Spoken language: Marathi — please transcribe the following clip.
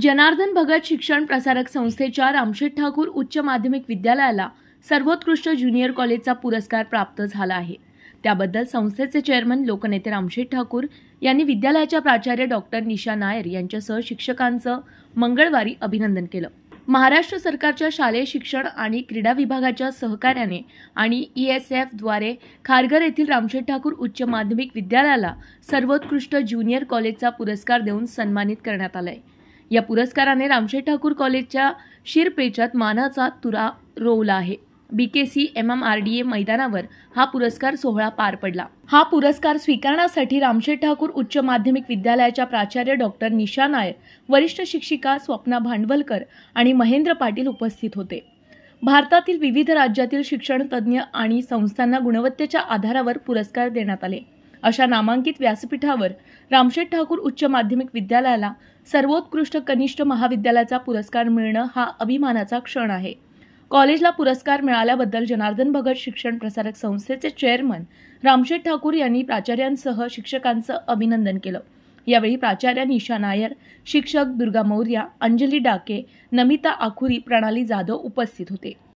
जनार्दन भगत शिक्षण प्रसारक संस्थेच्या रामशेठ ठाकूर उच्च माध्यमिक विद्यालयाला सर्वोत्कृष्ट ज्युनियर कॉलेजचा पुरस्कार प्राप्त झाला आहे त्याबद्दल संस्थेचे चेअरमन लोकनेते रामशेठ ठाकूर यांनी विद्यालयाच्या प्राचार्य डॉक्टर निशा नायर यांच्यासह शिक्षकांचं मंगळवारी अभिनंदन केलं महाराष्ट्र सरकारच्या शालेय शिक्षण आणि क्रीडा विभागाच्या सहकार्याने आणि ई e एस एफद्वारे खारघर येथील रामशेठ ठाकूर उच्च माध्यमिक विद्यालयाला सर्वोत्कृष्ट ज्युनियर कॉलेजचा पुरस्कार देऊन सन्मानित करण्यात आला या पुरस्काराने रामशेठ ठाकूर कॉलेजच्या शिरपेचात मानाचा तुरा रोवला आहे B K C M M R D A मैदानावर हा पुरस्कार सोहळा पार पडला हा पुरस्कार स्वीकारण्यासाठी रामशेठ ठाकूर उच्च माध्यमिक विद्यालयाच्या प्राचार्य डॉक्टर निशा नायर वरिष्ठ शिक्षिका स्वप्ना भांडवलकर आणि महेंद्र पाटील उपस्थित होते भारतातील विविध राज्यातील शिक्षण तज्ञ आणि संस्थांना गुणवत्तेच्या आधारावर पुरस्कार देण्यात आले अशा नामांकित व्यासपीठावर रामशेठ ठाकूर उच्च माध्यमिक विद्यालयाला सर्वोत्कृष्ट कनिष्ठ महाविद्यालयाचा पुरस्कार मिळणं हा अभिमानाचा क्षण आहे कॉलेजला पुरस्कार मिळाल्याबद्दल जनार्दन भगत शिक्षण प्रसारक संस्थेचे चेअरमन रामशेठ ठाकूर यांनी प्राचार्यांसह शिक्षकांचं अभिनंदन केलं यावेळी प्राचार्या निशा नायर शिक्षक दुर्गा मौर्या अंजली डाके नमिता आखुरी प्रणाली जाधव उपस्थित होते